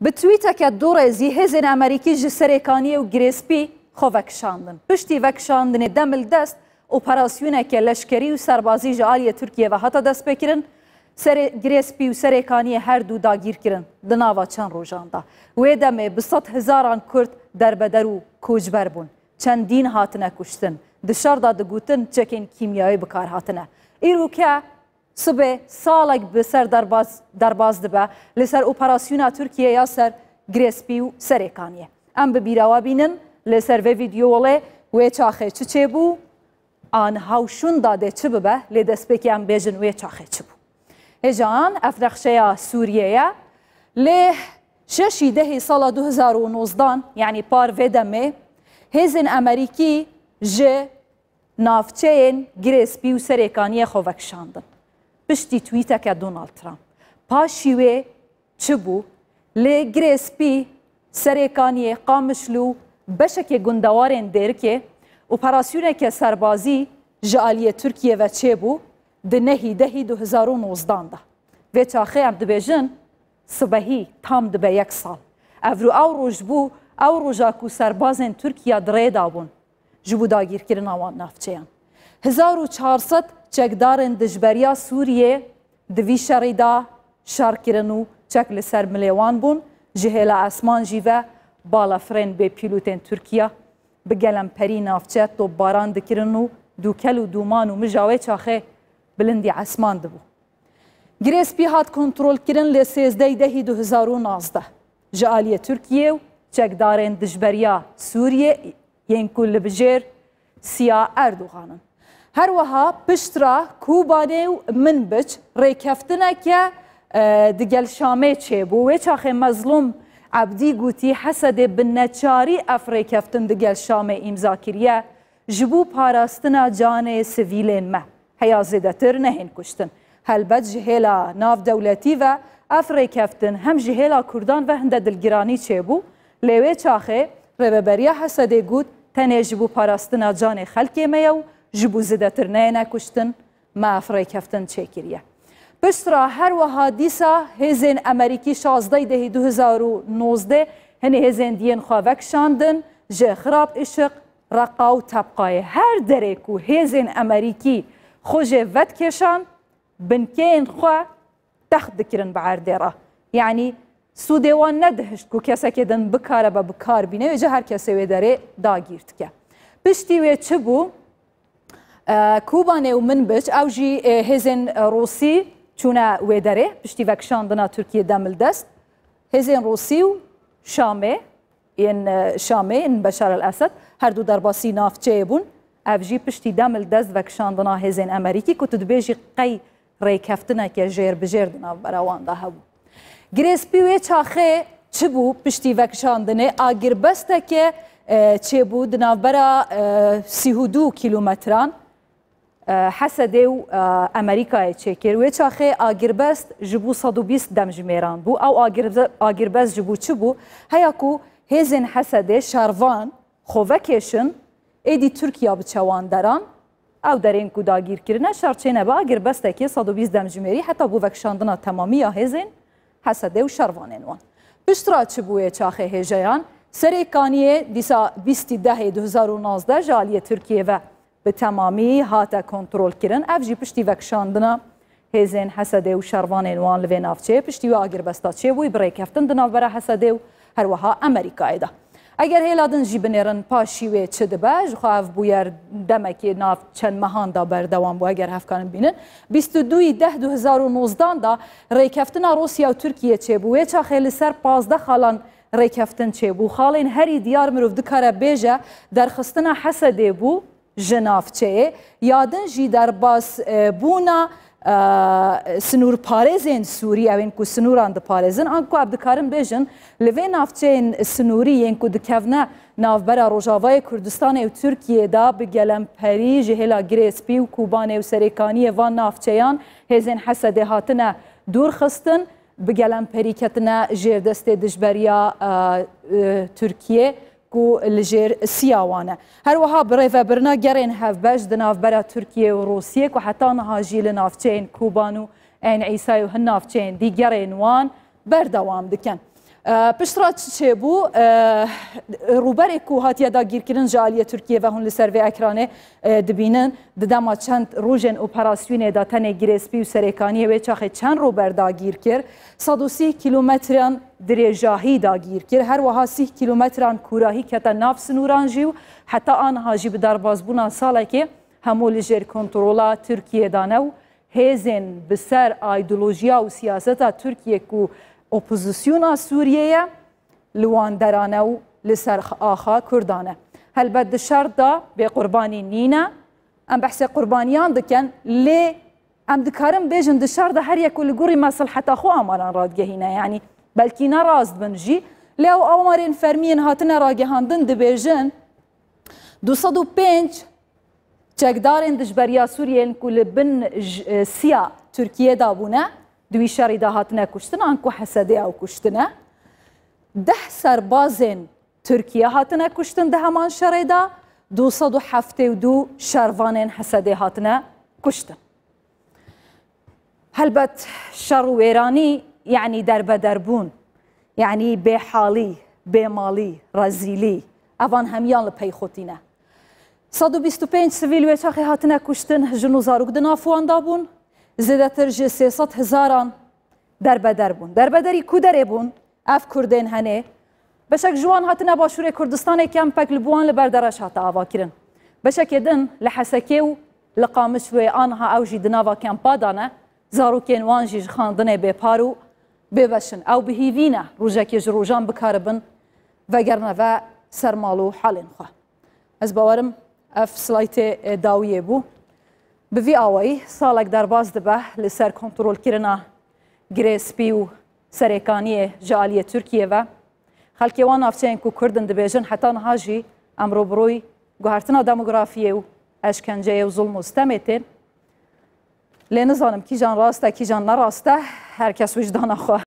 Bi tweeteke du rêzî hêzên Amerîkî ji serêkaniyê û girêspî xwe vekşandin. Piştî vekşandinê demil dest operasyoneke leşkerî û serbazî ji aliyê Tirkiye ve hata destpêkirin, serê girêspî û serêkaniyê her du dagîr kirin di nava çend rojan da. Wê demê bi sed hezaran Kurd derbeder û koçber bûn. Çendîn hatine kuştin. Dışarıda digotin çekên kîmyayî bi kar hatine. Îroke سبێ ساڵێک بسەر دەرباز دەبە لەسەر ئۆپەراسیونا تورکیە یا سەر گرێسپی و سەرێکانیە ئەم ببیراوا بینن لەسەر ڤیددیۆڵێ وێ چاخێ چ چێ بوو ئانهاوشوندا دێ چ ببە لێ دەستپێکیان بێژن وێ چاخێ چ بوو هێژان ئەفرەخشەیە سووریەیە لێ شەشی دەهی ساڵە 2009دان یعنی پار ێدەمێ هێزن ئەمریکی ژێ نافچەیەن گرێسپی و سەرێکانیە خۆڤەکشاندن پشتی توییتەکە دۆناڵ ترامپ پاشی وێ چ بوو لێ گرێسپی سەرێکانیە قامشلو بەشێکێ گوندەوارێن دێرکێ و پاراسیونێکە سەربازی ji aliyê Tirkiye ve çêbû di nehî dehî 2009 da. Vê çaxê em dibêjin sibehî tam dibe yek sal. Evru ew roj bû ew roja ku serbazên Tirkiya dirê dabûn ji bo dagîrkirin awan navçeyan. 1400 چکدارن دجبریا سوریه دوی شریدا شار کرن و چک لسر ملیوان بون جهل اسمان جیوه بالا فرین به پیلوتن ترکیه به گلم پری نافچه تو باران دکرن و دوکل و دومان و مجاوه چاخه بلندی اسمان دبو گریس پی هات کنترل کرن لی سیزده دهی دو هزار و نازده جالی ترکیه و چکدارین دجبریا سوریه ین کل بجیر سیا اردوغانن هەروەها پشترا کوبانێ و من بچ ڕێککەفتنەکە دیگەل شامێ چێبوو وێ چاخێ مەزلوم عبدی گوتی حەسەدێ بنەچاری ئەفڕێککەفتن دیگەل شامێ ئیمزاکریە ji بû parastina canê sivîlên me heya zêdetir nehên kuştin. Helbet ji hêla navdewletî ve ev rêkeftin hem ji hêla Kurdan ve hinde dilgiranî çêbû, lêwê çaxê reveberiya Hesedê got tenê ji bû parastina canê xelkê me yew ji bo zêdetirneyê kuştin me afirê keftin çêkiriye. Piştra her wiha dîsa hêzên Emerîkî şazdey dehê 2019 hinê hêzên diyên xwe vekşandin ji xirab îşiq reqa û tepqayê her derê ku hêzên Emerîkî xojê vedkeşan binkeyên xwe text dikirin bi erdêra. Yani سوودê wan nedihişt ku kesekê din bikare be bikar bîne êce her kesê wê derê dagîr dike. Piştî wê çi bû کوبانێ و من بچ ئەوژی هێزن ڕۆسی چوونە وێدەرێ پشتی ڤەکشاندنا تورکیە دەملدەست هێزێن ڕۆسی و شامێ yên e, Şamê in Beşar el Esed her du derbasî navçeyê bûn ev jî piştî demil dest vekşandina hêzên Emerîkî ku tu dibê jî qey rêkeftineke jêr bijêr di nav berawan da hebû. Girêspî wê çaxê çi bû piştî vekşandinê a girbesteke e, çêbû di navbera e, sîhudû kilometran حسدێ و ئەمریکای چێکر وێ چاخێ ئاگربەست ji بوو 120 دەمژمێران بوو ئەو ئاگربەست ji بوو چ بوو هەیەک و هێزن حەسەدێ شارڤان خۆڤەکێشن ئێدی تورکیا بچەواندەران ئەو دەرێن و داگیرکردە شارچێنە بە ئاگربەستێکی 120 دەمژمێری هەتا بوو بەکشاندنە تەمامیە هێزن حەسەدێ و شارڤانێنوان پشترا چ بووە چاخێ هێژەیان سەرێکانیە دیسا 20 دهه 2019 ژالیە تورکیە به تمامی هاتا کنترل کردن اف جی پشتی وکشاندنا هزین حسده و شروان وان لوی نافچه پشتی و آگر بستا چه وی برای کفتن دناو برا حسده و هر وها امریکای ده اگر هیلادن جی بنیرن پاشی و چه دبه جخواف بویر دمکی ناف چند مهان دا بردوان بو اگر هفکان بینن 22 ده 2019 دا ریکفتن روسیا و ترکیه چه بوه چه خیلی سر 15 خالان ریکفتن چه بو خالین هری دیار مروف دکاره بیجه درخستن حسده بو jinavçeyê yadin jî derbas bûna سنورپارێزێن سووری ئەوێن کو سنووران دپارێزن ئەن کو دکارم بێژن لەوێ ناوچەیەن سنووری یەن کو دکەونە ناوبەرە ڕۆژاوای کوردستانی و تورکیەدا بگەلم پەری ji هێلا گرێسپی و کوبانێ و سەرێکانیە van ناوچەیان هێزێن حەسەدێ هاتنە دوور خستن بگەلم پەریکەتنە ژێردەستێ دژبەریا تورکیە کو لجیر سیاوانه هر وها بریفه برنا گرین هف بج دناف برا ترکیه و روسیه کو حتی نها جیل نافچین کوبانو این عیسای و هن نافچین دی گرین وان بردوام دکن پشترا چه بو روبر کو هاتیا دا گیرکردن جالیه ترکیه و هون لسر و اکرانه دبینن ددما چند روژن اپراسیون دا تن گریسپی و سرکانیه و چاخه چند روبر دا گیر کرد 130 کیلومتران درێژاهی داگیر کرد هەروەها سی کیلومتران کوراهی کەتە ناف سنووران ژی و حتا ئانها جی بە دەربازبوونا ساڵێکێ هەموو لەژێر کۆنتترۆڵا تورکیەدانە و هێزن بەسەر ئایدۆلۆژیا و سیاستە تورکیەک و ئۆپۆزیسیۆنا سووریەیە لواندەرانە و لەسەر ئاخا کوردانە هەلبەت دشاردا بێ قوربانی نینە ئەم بەحسێ قوربانیان دکەن لێ ئەم دکارم بێژن دشاردا هەریەک و لە گوڕی مەسلحەتا خۆ ئاماران ڕادگەهینە ینی بلکې ناراست بن جی لێو ئەو مارێن فەرمیین هاتنە ڕاگەهاندن دەبێژن 2005 çekdarên dijberiya Suriyên ku li bin siya Tirkiye da bûne duî şerî da hatine kuştin an ku hesedeya ew kuştine. Deh serbazên Tirkiye hatine kuştin de heman şerê da du sad û heftê û du şervanên hesedê hatine kuştin. Helbet şer û wêranî يعني دەربەدەر بوون یعنی يعني بێحاڵی بێماڵی ڕەزیلی ئەوان هەمیان لە پێی خۆتینە 125 سیل وێچەقی هاتنە کوشتن ژن و زارک دنافواندا دابون زێدەتر ترجي 300 هزاران دەربەدەر بوون دەربەدەری کودەرێ بوون ئەف کوردێن هەنێ بەشێک جوان هاتنا باشوورێ کوردستانێکیان پەک لە لبوان لە هاتا هاتە ئاواکردن بەشێکێ دن لە حەسەکێ و آنها اوجي وێ ئانها ئەوژی زاروكين وانجي جخان وانژیش خاندنێ ببەشن ئەو بهیوینە ڕوژێکێژ ڕۆژان بکارە بن بەگەرنەوە سەرماڵ و حالێن خوا. ئەس باوەرم ئەف سلایتێ داویە بوو. بڤی ئەوەی ساڵێک دەرباز دەبە لەسەر کۆنتترۆلکردنا گرێسپی و سەرەکانیە ژالیە تورکیەوە، خەکێوان ناافچەیان و کوردن دەبێژن حتان هاژی ئەمڕۆ بڕۆی گوهارتنا دەموگرافیە و ئەشکەنجەیە و زڵ مستەمێتێن لێ نزانم کیژان ڕاستە کیژان نەڕاستە herkes vicdana xwe